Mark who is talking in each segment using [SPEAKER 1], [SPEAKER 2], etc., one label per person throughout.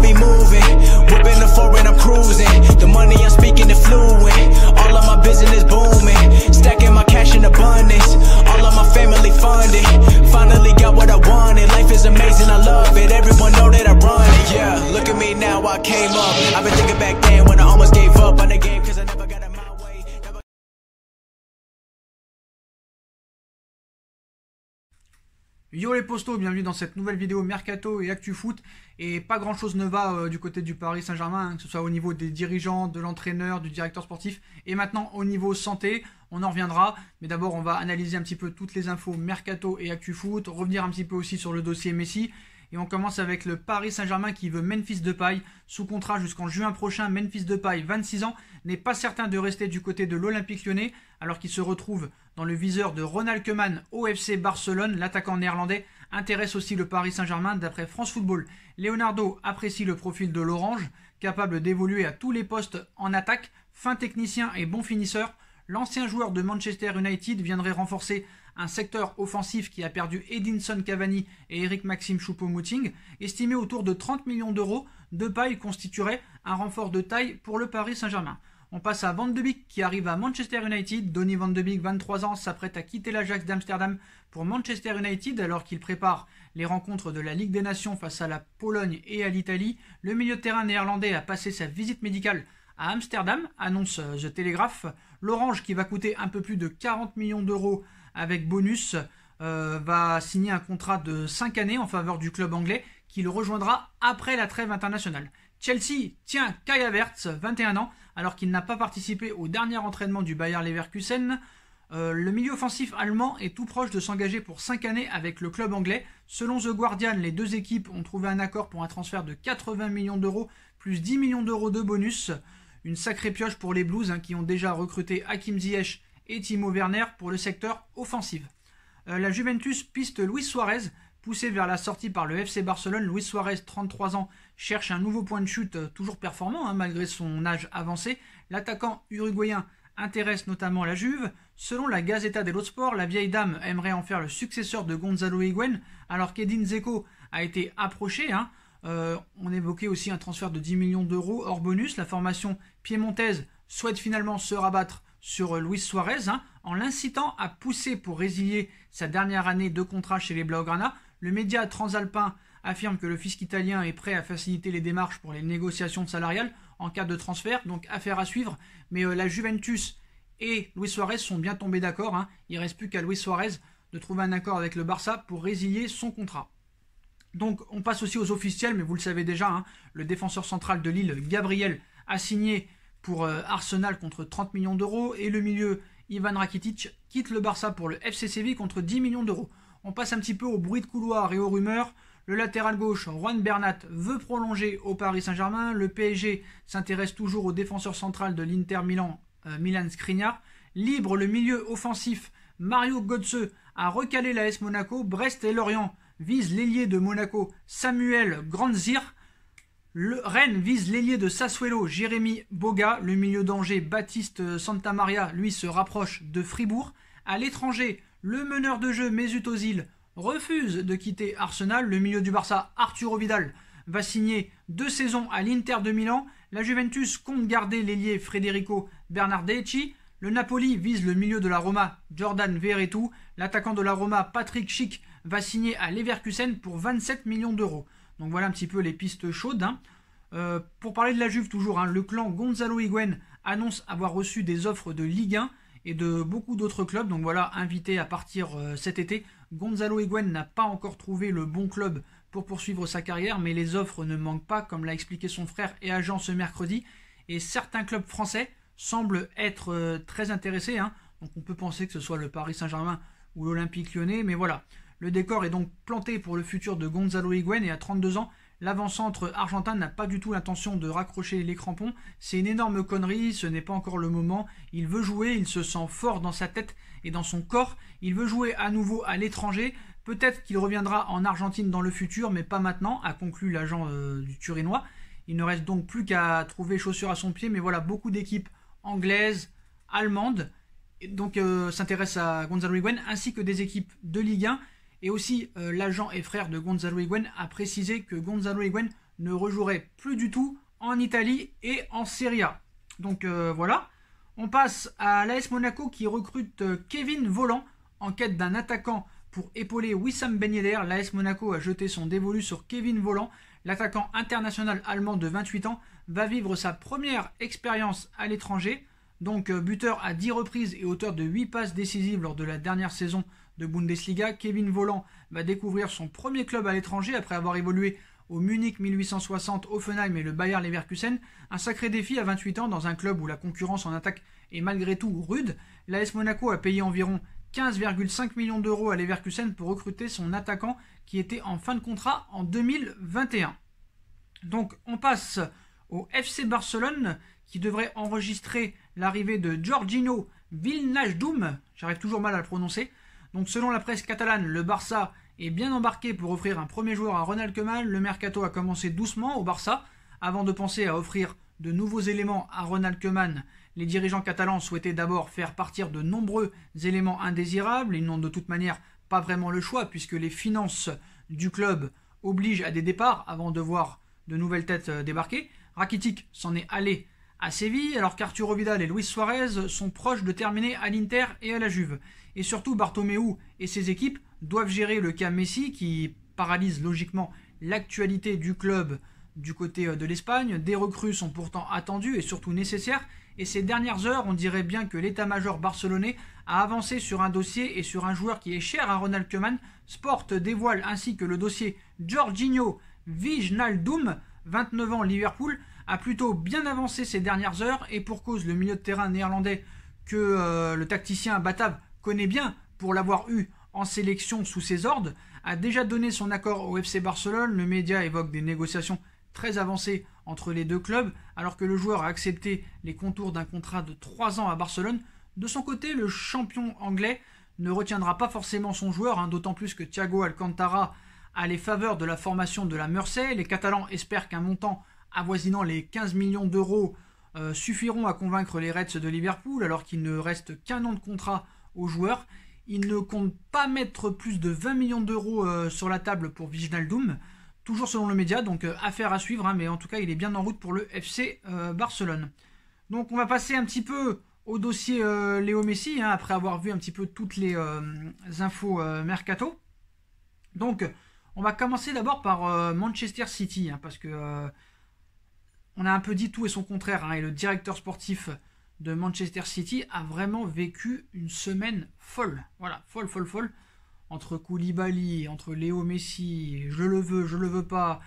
[SPEAKER 1] be moving. Whipping the and I'm cruising. The money I'm speaking is fluent. All of my business booming. Stacking my cash in abundance. All of my family funded. Finally got what I wanted. Life is amazing, I love it. Everyone know that I run it. Yeah, look at me now, I came up. I've been thinking back then when I almost gave up on the game, cause I never. Yo les postos, bienvenue dans cette nouvelle vidéo Mercato et Actu Foot. Et pas grand chose ne va euh, du côté du Paris Saint-Germain, hein, que ce soit au niveau des dirigeants, de l'entraîneur, du directeur sportif, et maintenant au niveau santé, on en reviendra. Mais d'abord, on va analyser un petit peu toutes les infos Mercato et Actu Foot, revenir un petit peu aussi sur le dossier Messi. Et on commence avec le Paris Saint-Germain qui veut Memphis Depay. Sous contrat jusqu'en juin prochain, Memphis Depay, 26 ans, n'est pas certain de rester du côté de l'Olympique lyonnais alors qu'il se retrouve dans le viseur de Ronald Koeman OFC Barcelone. L'attaquant néerlandais intéresse aussi le Paris Saint-Germain d'après France Football. Leonardo apprécie le profil de l'Orange, capable d'évoluer à tous les postes en attaque, fin technicien et bon finisseur. L'ancien joueur de Manchester United viendrait renforcer un secteur offensif qui a perdu Edinson Cavani et Eric Maxime Choupo-Moting, estimé autour de 30 millions d'euros, de paille constituerait un renfort de taille pour le Paris Saint-Germain. On passe à Van de Beek qui arrive à Manchester United. Donny Van de Beek, 23 ans, s'apprête à quitter l'Ajax d'Amsterdam pour Manchester United alors qu'il prépare les rencontres de la Ligue des Nations face à la Pologne et à l'Italie. Le milieu de terrain néerlandais a passé sa visite médicale à Amsterdam, annonce The Telegraph. L'Orange qui va coûter un peu plus de 40 millions d'euros avec bonus, euh, va signer un contrat de 5 années en faveur du club anglais qu'il rejoindra après la trêve internationale. Chelsea tient Kai Havertz, 21 ans, alors qu'il n'a pas participé au dernier entraînement du Bayer Leverkusen. Euh, le milieu offensif allemand est tout proche de s'engager pour 5 années avec le club anglais. Selon The Guardian, les deux équipes ont trouvé un accord pour un transfert de 80 millions d'euros plus 10 millions d'euros de bonus. Une sacrée pioche pour les Blues hein, qui ont déjà recruté Hakim Ziyech et Timo Werner pour le secteur offensif. Euh, la Juventus piste Luis Suarez, poussé vers la sortie par le FC Barcelone. Luis Suarez, 33 ans, cherche un nouveau point de chute euh, toujours performant hein, malgré son âge avancé. L'attaquant uruguayen intéresse notamment la Juve. Selon la Gazeta dello Sport, la vieille dame aimerait en faire le successeur de Gonzalo Higuain, alors qu'Edin Zeko a été approché. Hein. Euh, on évoquait aussi un transfert de 10 millions d'euros hors bonus. La formation piémontaise souhaite finalement se rabattre sur euh, Luis Suarez hein, en l'incitant à pousser pour résilier sa dernière année de contrat chez les Blaugrana. Le média transalpin affirme que le fisc italien est prêt à faciliter les démarches pour les négociations salariales en cas de transfert, donc affaire à suivre. Mais euh, la Juventus et Luis Suarez sont bien tombés d'accord. Hein. Il ne reste plus qu'à Luis Suarez de trouver un accord avec le Barça pour résilier son contrat. Donc on passe aussi aux officiels, mais vous le savez déjà, hein. le défenseur central de l'île Gabriel, a signé pour euh, Arsenal contre 30 millions d'euros. Et le milieu, Ivan Rakitic, quitte le Barça pour le FC Séville contre 10 millions d'euros. On passe un petit peu au bruit de couloir et aux rumeurs. Le latéral gauche, Juan Bernat, veut prolonger au Paris Saint-Germain. Le PSG s'intéresse toujours au défenseur central de l'Inter Milan, euh, Milan Skriniar. Libre le milieu offensif, Mario Götze a recalé la s Monaco. Brest et Lorient visent l'ailier de Monaco, Samuel Grandzir. Le Rennes vise l'ailier de Sassuelo, Jérémy Boga. Le milieu d'Angers, Baptiste Santamaria, lui, se rapproche de Fribourg. À l'étranger, le meneur de jeu, Mesut Ozil, refuse de quitter Arsenal. Le milieu du Barça, Arturo Vidal, va signer deux saisons à l'Inter de Milan. La Juventus compte garder l'ailier Federico Bernardeschi. Le Napoli vise le milieu de la Roma, Jordan Verretou. L'attaquant de la Roma, Patrick Schick, va signer à Leverkusen pour 27 millions d'euros. Donc voilà un petit peu les pistes chaudes. Hein. Euh, pour parler de la Juve toujours, hein, le clan Gonzalo Higuain annonce avoir reçu des offres de Ligue 1 et de beaucoup d'autres clubs. Donc voilà, invité à partir euh, cet été. Gonzalo Higuain n'a pas encore trouvé le bon club pour poursuivre sa carrière, mais les offres ne manquent pas, comme l'a expliqué son frère et agent ce mercredi. Et certains clubs français semblent être euh, très intéressés. Hein. Donc on peut penser que ce soit le Paris Saint-Germain ou l'Olympique lyonnais, mais voilà. Le décor est donc planté pour le futur de Gonzalo Higuain et à 32 ans, l'avant-centre argentin n'a pas du tout l'intention de raccrocher les crampons. C'est une énorme connerie, ce n'est pas encore le moment. Il veut jouer, il se sent fort dans sa tête et dans son corps. Il veut jouer à nouveau à l'étranger. Peut-être qu'il reviendra en Argentine dans le futur, mais pas maintenant, a conclu l'agent euh, du Turinois. Il ne reste donc plus qu'à trouver chaussures à son pied, mais voilà, beaucoup d'équipes anglaises, allemandes, donc euh, s'intéressent à Gonzalo Higuain, ainsi que des équipes de Ligue 1 et aussi, euh, l'agent et frère de Gonzalo Higuain a précisé que Gonzalo Higuain ne rejouerait plus du tout en Italie et en Serie A. Donc euh, voilà. On passe à l'AS Monaco qui recrute euh, Kevin Volant en quête d'un attaquant pour épauler Wissam Ben Yedder. L'AS Monaco a jeté son dévolu sur Kevin Volant. L'attaquant international allemand de 28 ans va vivre sa première expérience à l'étranger. Donc buteur à 10 reprises et auteur de 8 passes décisives lors de la dernière saison de Bundesliga, Kevin Volant va découvrir son premier club à l'étranger après avoir évolué au Munich 1860, Offenheim et le Bayern Leverkusen, un sacré défi à 28 ans dans un club où la concurrence en attaque est malgré tout rude. L'AS Monaco a payé environ 15,5 millions d'euros à Leverkusen pour recruter son attaquant qui était en fin de contrat en 2021. Donc on passe au FC Barcelone qui devrait enregistrer l'arrivée de Giorgino villenage j'arrive toujours mal à le prononcer, donc selon la presse catalane, le Barça est bien embarqué pour offrir un premier joueur à Ronald Koeman. Le mercato a commencé doucement au Barça avant de penser à offrir de nouveaux éléments à Ronald Koeman. Les dirigeants catalans souhaitaient d'abord faire partir de nombreux éléments indésirables. Ils n'ont de toute manière pas vraiment le choix puisque les finances du club obligent à des départs avant de voir de nouvelles têtes euh, débarquer. Rakitic s'en est allé à Séville, alors qu'Arthur Vidal et Luis Suarez sont proches de terminer à l'Inter et à la Juve. Et surtout, Bartomeu et ses équipes doivent gérer le cas Messi qui paralyse logiquement l'actualité du club du côté euh, de l'Espagne. Des recrues sont pourtant attendues et surtout nécessaires. Et ces dernières heures, on dirait bien que l'état-major barcelonais a avancé sur un dossier et sur un joueur qui est cher à Ronald Koeman. Sport dévoile ainsi que le dossier Jorginho Vignaldum, 29 ans Liverpool, a plutôt bien avancé ces dernières heures et pour cause le milieu de terrain néerlandais que euh, le tacticien Batav connaît bien pour l'avoir eu en sélection sous ses ordres, a déjà donné son accord au FC Barcelone. Le média évoque des négociations très avancées entre les deux clubs, alors que le joueur a accepté les contours d'un contrat de 3 ans à Barcelone. De son côté, le champion anglais ne retiendra pas forcément son joueur, hein, d'autant plus que Thiago Alcantara a les faveurs de la formation de la Mersey. Les Catalans espèrent qu'un montant avoisinant les 15 millions d'euros euh, suffiront à convaincre les Reds de Liverpool alors qu'il ne reste qu'un an de contrat aux joueurs. Il ne compte pas mettre plus de 20 millions d'euros euh, sur la table pour Viginaldum, toujours selon le média, donc euh, affaire à suivre, hein, mais en tout cas il est bien en route pour le FC Barcelone. Donc on va passer un petit peu au dossier Léo Messi, hein, après avoir vu un petit peu toutes les infos mercato. Donc on va commencer d'abord par Manchester City, hein, parce que on a un peu dit tout et son contraire. Hein, et le directeur sportif de Manchester City a vraiment vécu une semaine folle. Voilà, folle, folle, folle. Entre Koulibaly, entre Léo Messi, je le veux, je le veux pas,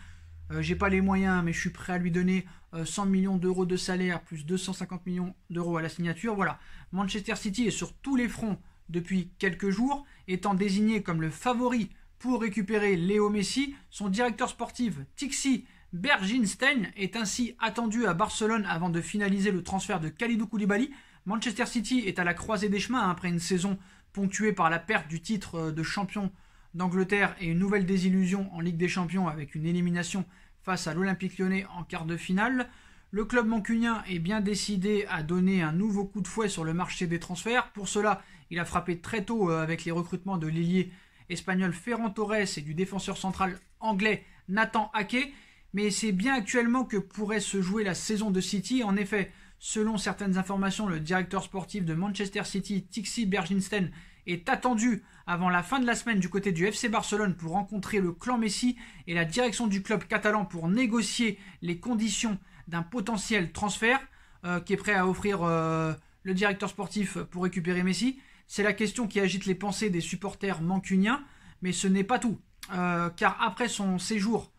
[SPEAKER 1] euh, j'ai pas les moyens, mais je suis prêt à lui donner 100 euh, millions d'euros de salaire plus 250 millions d'euros à la signature. Voilà, Manchester City est sur tous les fronts depuis quelques jours, étant désigné comme le favori pour récupérer Léo Messi. Son directeur sportif, Tixi, Berginstein est ainsi attendu à Barcelone avant de finaliser le transfert de Kalidou Koulibaly. Manchester City est à la croisée des chemins après une saison ponctuée par la perte du titre euh, de champion d'Angleterre et une nouvelle désillusion en Ligue des Champions avec une élimination face à l'Olympique lyonnais en quart de finale. Le club mancunien est bien décidé à donner un nouveau coup de fouet sur le marché des transferts. Pour cela, il a frappé très tôt euh, avec les recrutements de l'ailier espagnol Ferran Torres et du défenseur central anglais Nathan Ake mais c'est bien actuellement que pourrait se jouer la saison de City. En effet, selon certaines informations, le directeur sportif de Manchester City, Tixi Berginsten est attendu avant la fin de la semaine du côté du FC Barcelone pour rencontrer le clan Messi et la direction du club catalan pour négocier les conditions d'un potentiel transfert euh, qui est prêt à offrir euh, le directeur sportif pour récupérer Messi. C'est la question qui agite les pensées des supporters mancuniens, mais ce n'est pas tout. Euh, car après son séjour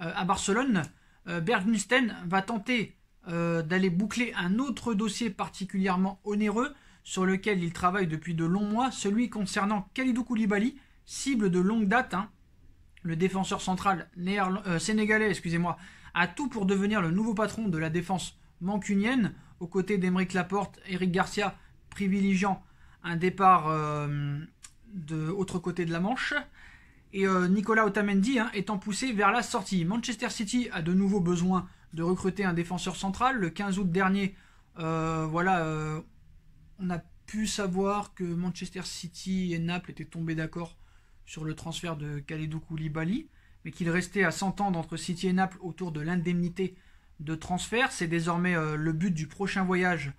[SPEAKER 1] euh, à Barcelone, euh, Bergmusten va tenter euh, d'aller boucler un autre dossier particulièrement onéreux sur lequel il travaille depuis de longs mois, celui concernant Kalidou Koulibaly, cible de longue date. Hein. Le défenseur central sénégalais excusez-moi, a tout pour devenir le nouveau patron de la défense mancunienne, aux côtés d'Emeric Laporte, Eric Garcia privilégiant un départ de l'autre côté de la Manche et euh, Nicolas Otamendi hein, étant poussé vers la sortie. Manchester City a de nouveau besoin de recruter un défenseur central. Le 15 août dernier, euh, voilà, euh, on a pu savoir que Manchester City et Naples étaient tombés d'accord sur le transfert de Khalidou Koulibaly, mais qu'il restait à s'entendre entre City et Naples autour de l'indemnité de transfert. C'est désormais le but du prochain voyage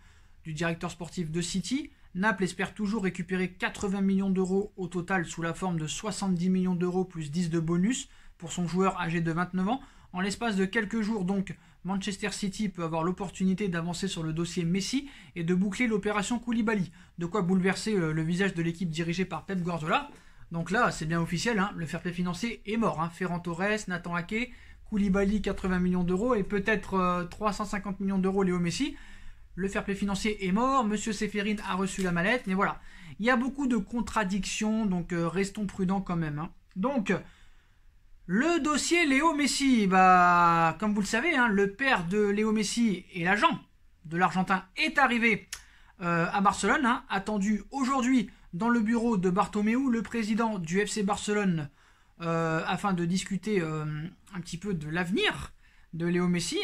[SPEAKER 1] du directeur sportif de City. Naples espère toujours récupérer 80 millions d'euros au total sous la forme de 70 millions d'euros plus 10 de bonus pour son joueur âgé de 29 ans. En l'espace de quelques jours donc, Manchester City peut avoir l'opportunité d'avancer sur le dossier Messi et de boucler l'opération Koulibaly, de quoi bouleverser euh, le visage de l'équipe dirigée par Pep Guardiola. Donc là, c'est bien officiel, hein, le fair play financier est mort. Hein. Torres, Nathan Ake, Koulibaly 80 millions d'euros et peut-être 350 euh, millions d'euros Léo Messi le fair play financier est mort, Monsieur Seferin a reçu la mallette, mais voilà. Il y a beaucoup de contradictions, donc euh, restons prudents quand même. Hein. Donc, le dossier Léo Messi, bah, comme vous le savez, hein, le père de Léo Messi et l'agent de l'Argentin est arrivé euh, à Barcelone, hein, attendu aujourd'hui dans le bureau de Bartomeu, le président du FC Barcelone, euh, afin de discuter un petit peu de l'avenir de Léo Messi.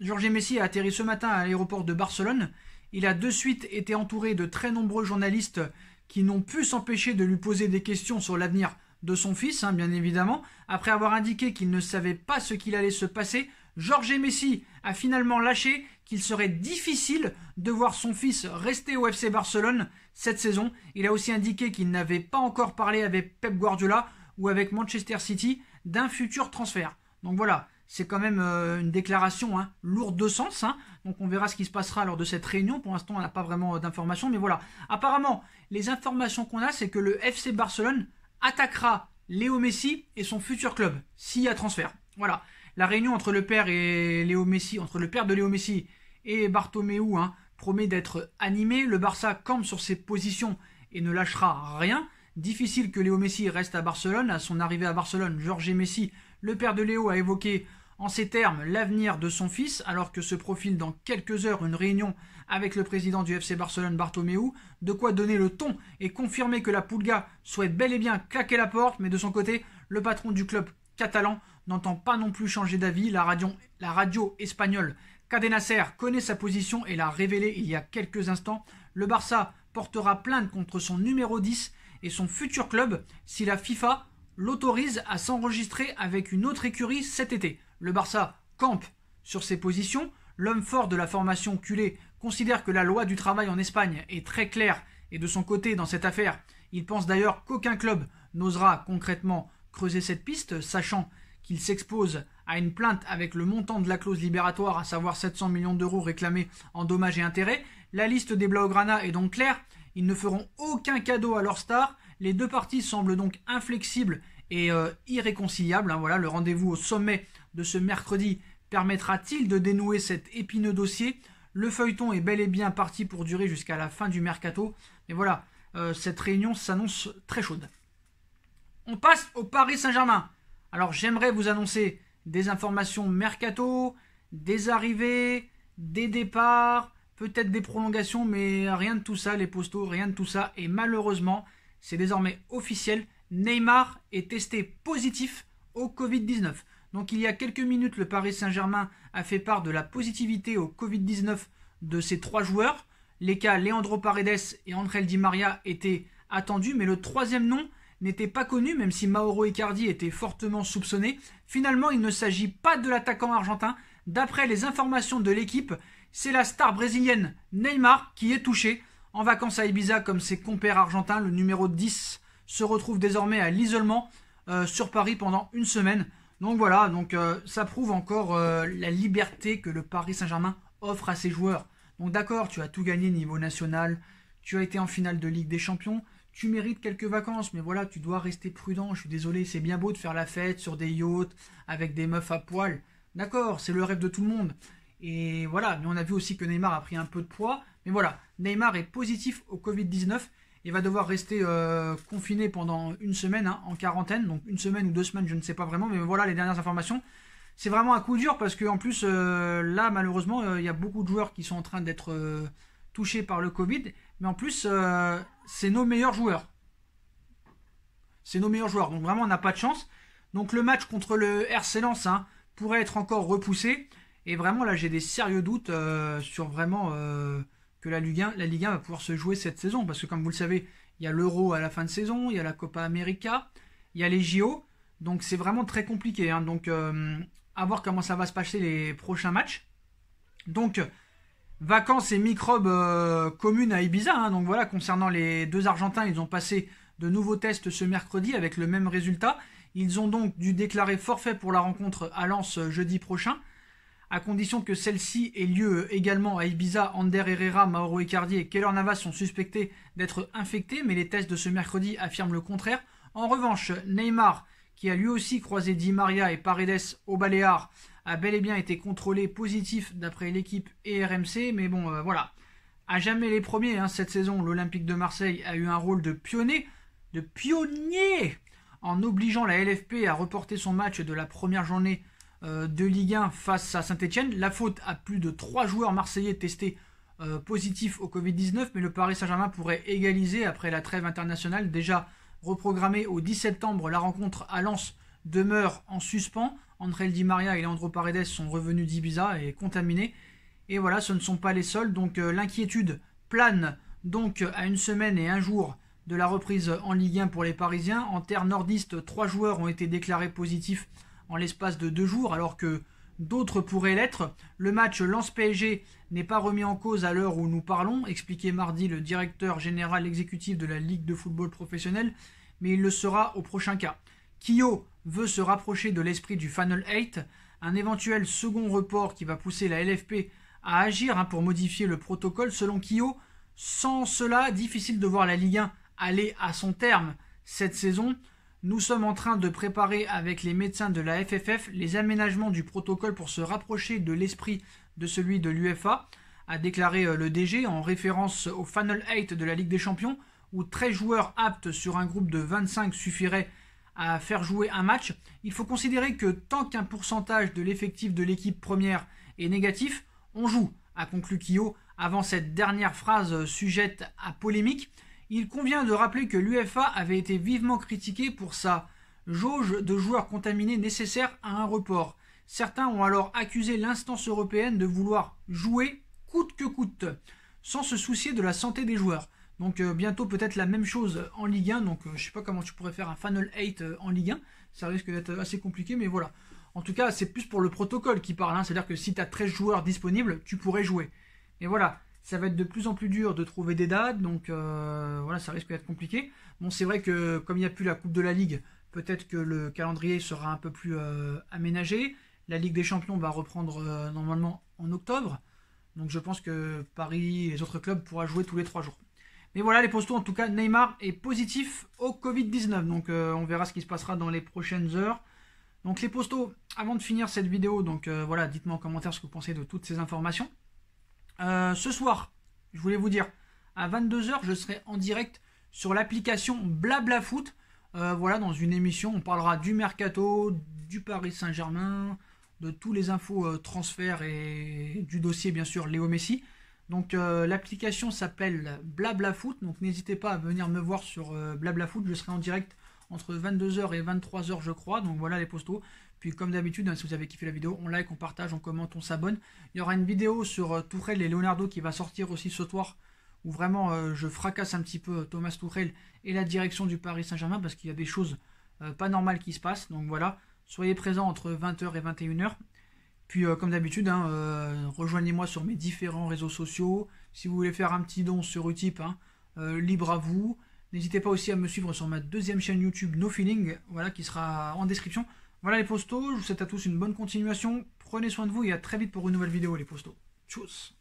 [SPEAKER 1] Jorge Messi a atterri ce matin à l'aéroport de Barcelone. Il a de suite été entouré de très nombreux journalistes qui n'ont pu s'empêcher de lui poser des questions sur l'avenir de son fils, hein, bien évidemment. Après avoir indiqué qu'il ne savait pas ce qu'il allait se passer, Georges Messi a finalement lâché qu'il serait difficile de voir son fils rester au FC Barcelone cette saison. Il a aussi indiqué qu'il n'avait pas encore parlé avec Pep Guardiola ou avec Manchester City d'un futur transfert. Donc voilà, c'est quand même euh, une déclaration hein, lourde de sens. Hein. Donc on verra ce qui se passera lors de cette réunion. Pour l'instant, on n'a pas vraiment euh, d'informations. Mais voilà, apparemment, les informations qu'on a, c'est que le FC Barcelone attaquera Léo Messi et son futur club, s'il y a transfert. Voilà, la réunion entre le père et Léo Messi, entre le père de Léo Messi et Bartomeu, hein, promet d'être animée. Le Barça campe sur ses positions et ne lâchera rien. Difficile que Léo Messi reste à Barcelone. À son arrivée à Barcelone, Georges Messi, le père de Léo, a évoqué en ces termes l'avenir de son fils, alors que se profile dans quelques heures une réunion avec le président du FC Barcelone Bartomeu, de quoi donner le ton et confirmer que la Pulga souhaite bel et bien claquer la porte, mais de son côté, le patron du club catalan n'entend pas non plus changer d'avis. La radio, la radio espagnole Cadenaser connaît sa position et l'a révélée il y a quelques instants. Le Barça portera plainte contre son numéro 10 et son futur club si la FIFA l'autorise à s'enregistrer avec une autre écurie cet été. Le Barça campe sur ses positions. L'homme fort de la formation culée considère que la loi du travail en Espagne est très claire et de son côté dans cette affaire, il pense d'ailleurs qu'aucun club n'osera concrètement creuser cette piste, sachant qu'il s'expose à une plainte avec le montant de la clause libératoire, à savoir 700 millions d'euros réclamés en dommages et intérêts. La liste des Blaugrana est donc claire, ils ne feront aucun cadeau à leur star, les deux parties semblent donc inflexibles et euh, irréconciliables. Hein. voilà, le rendez-vous au sommet de ce mercredi permettra-t-il de dénouer cet épineux dossier Le feuilleton est bel et bien parti pour durer jusqu'à la fin du mercato. Mais voilà, euh, cette réunion s'annonce très chaude. On passe au Paris Saint-Germain. Alors j'aimerais vous annoncer des informations mercato, des arrivées, des départs, peut-être des prolongations, mais rien de tout ça, les postaux, rien de tout ça. Et malheureusement, c'est désormais officiel, Neymar est testé positif au Covid-19. Donc il y a quelques minutes, le Paris Saint-Germain a fait part de la positivité au Covid-19 de ses trois joueurs. Les cas Leandro Paredes et André Di Maria étaient attendus, mais le troisième nom n'était pas connu, même si Mauro Icardi était fortement soupçonné. Finalement, il ne s'agit pas de l'attaquant argentin. D'après les informations de l'équipe, c'est la star brésilienne Neymar qui est touchée. En vacances à Ibiza, comme ses compères argentins, le numéro 10 se retrouve désormais à l'isolement euh, sur Paris pendant une semaine. Donc voilà, donc euh, ça prouve encore euh, la liberté que le Paris Saint-Germain offre à ses joueurs. Donc d'accord, tu as tout gagné niveau national, tu as été en finale de Ligue des Champions, tu mérites quelques vacances, mais voilà, tu dois rester prudent. Je suis désolé, c'est bien beau de faire la fête sur des yachts avec des meufs à poil. D'accord, c'est le rêve de tout le monde. Et voilà, mais on a vu aussi que Neymar a pris un peu de poids. Mais voilà, Neymar est positif au Covid-19 il va devoir rester euh, confiné pendant une semaine hein, en quarantaine, donc une semaine ou deux semaines, je ne sais pas vraiment, mais voilà les dernières informations. C'est vraiment un coup dur parce qu'en plus euh, là malheureusement euh, il y a beaucoup de joueurs qui sont en train d'être touchés par le Covid, mais en plus c'est nos meilleurs joueurs. C'est nos meilleurs joueurs, donc vraiment on n'a pas de chance. Donc le match contre le RC Lens hein, pourrait être encore repoussé. Et vraiment là j'ai des sérieux doutes sur vraiment que la Ligue 1, va pouvoir se jouer cette saison. Parce que comme vous le savez, il y a l'Euro à la fin de saison, il y a la Copa América, il y a les JO. Donc c'est vraiment très compliqué. Hein. Donc euh, à voir comment ça va se passer les prochains matchs. Donc vacances et microbes euh, communes à Ibiza. Hein. Donc voilà, concernant les deux Argentins, ils ont passé de nouveaux tests ce mercredi avec le même résultat. Ils ont donc dû déclarer forfait pour la rencontre à Lens euh, jeudi prochain à condition que celle-ci ait lieu également à Ibiza. Ander Herrera, Mauro Icardi et Keller Navas sont suspectés d'être infectés, mais les tests de ce mercredi affirment le contraire. En revanche, Neymar, qui a lui aussi croisé Di Maria et Paredes au Baléares, a bel et bien été contrôlé positif d'après l'équipe ERMC, mais bon, euh, voilà. À jamais les premiers, hein, cette saison, l'Olympique de Marseille a eu un rôle de pionnier, de pionnier en obligeant la LFP à reporter son match de la première journée euh, de Ligue 1 face à Saint-Etienne. La faute à plus de 3 joueurs marseillais testés euh, positifs au Covid-19, mais le Paris Saint-Germain pourrait égaliser après la trêve internationale. Déjà reprogrammée au 10 septembre, la rencontre à Lens demeure en suspens. André Di Maria et Leandro Paredes sont revenus d'Ibiza et contaminés. Et voilà, ce ne sont pas les seuls. Donc euh, l'inquiétude plane donc à une semaine et un jour de la reprise en Ligue 1 pour les Parisiens. En terre nordiste, trois joueurs ont été déclarés positifs en l'espace de deux jours, alors que d'autres pourraient l'être. Le match lance psg n'est pas remis en cause à l'heure où nous parlons, expliquait mardi le directeur général exécutif de la Ligue de football professionnel, mais il le sera au prochain cas. Kyo veut se rapprocher de l'esprit du Final 8, un éventuel second report qui va pousser la LFP à agir hein, pour modifier le protocole selon Kyo. Sans cela, difficile de voir la Ligue 1 aller à son terme cette saison. Nous sommes en train de préparer avec les médecins de la FFF les aménagements du protocole pour se rapprocher de l'esprit de celui de l'UFA, a déclaré euh, le DG en référence au Final 8 de la Ligue des Champions, où 13 joueurs aptes sur un groupe de 25 suffiraient à faire jouer un match. Il faut considérer que tant qu'un pourcentage de l'effectif de l'équipe première est négatif, on joue, a conclu Kyo avant cette dernière phrase euh, sujette à polémique. Il convient de rappeler que l'UFA avait été vivement critiquée pour sa jauge de joueurs contaminés nécessaires à un report. Certains ont alors accusé l'instance européenne de vouloir jouer coûte que coûte, sans se soucier de la santé des joueurs. Donc euh, bientôt peut-être la même chose en Ligue 1, donc je euh, je sais pas comment tu pourrais faire un Final 8 euh, en Ligue 1, ça risque d'être assez compliqué, mais voilà. En tout cas, c'est plus pour le protocole qui parle, hein. c'est-à-dire que si tu as 13 joueurs disponibles, tu pourrais jouer. Et voilà, ça va être de plus en plus dur de trouver des dates, donc euh, voilà, ça risque d'être compliqué. Bon, c'est vrai que comme il n'y a plus la Coupe de la Ligue, peut-être que le calendrier sera un peu plus euh, aménagé. La Ligue des Champions va reprendre euh, normalement en octobre, donc je pense que Paris et les autres clubs pourront jouer tous les trois jours. Mais voilà, les postaux, en tout cas, Neymar est positif au Covid-19, donc on verra ce qui se passera dans les prochaines heures. Donc les postaux, avant de finir cette vidéo, donc voilà, dites-moi en commentaire ce que vous pensez de toutes ces informations. Euh, ce soir, je voulais vous dire, à 22h, je serai en direct sur l'application BlablaFoot. Euh, voilà, dans une émission, on parlera du mercato, du Paris Saint-Germain, de tous les infos euh, transferts et du dossier, bien sûr, Léo Messi. Donc l'application s'appelle BlablaFoot, donc n'hésitez pas à venir me voir sur BlablaFoot, je serai en direct entre 22h et 23h je crois, donc voilà les postaux. Puis comme d'habitude, hein, si vous avez kiffé la vidéo, on like, on partage, on commente, on s'abonne. Il y aura une vidéo sur Tourel euh, Tourelle et Leonardo qui va sortir aussi ce soir, où vraiment euh, je fracasse un petit peu euh, Thomas Tourelle et la direction du Paris Saint-Germain, parce qu'il y a des choses pas normales qui se passent. Donc voilà, soyez présents entre 20h et 21h. Puis comme d'habitude, hein, rejoignez-moi sur mes différents réseaux sociaux. Si vous voulez faire un petit don sur Utip, hein, libre à vous. N'hésitez pas aussi à me suivre sur ma deuxième chaîne YouTube No Feeling, voilà, qui sera en description. Voilà les postos, je vous souhaite à tous une bonne continuation. Prenez soin de vous et à très vite pour une nouvelle vidéo les postos. Tchuss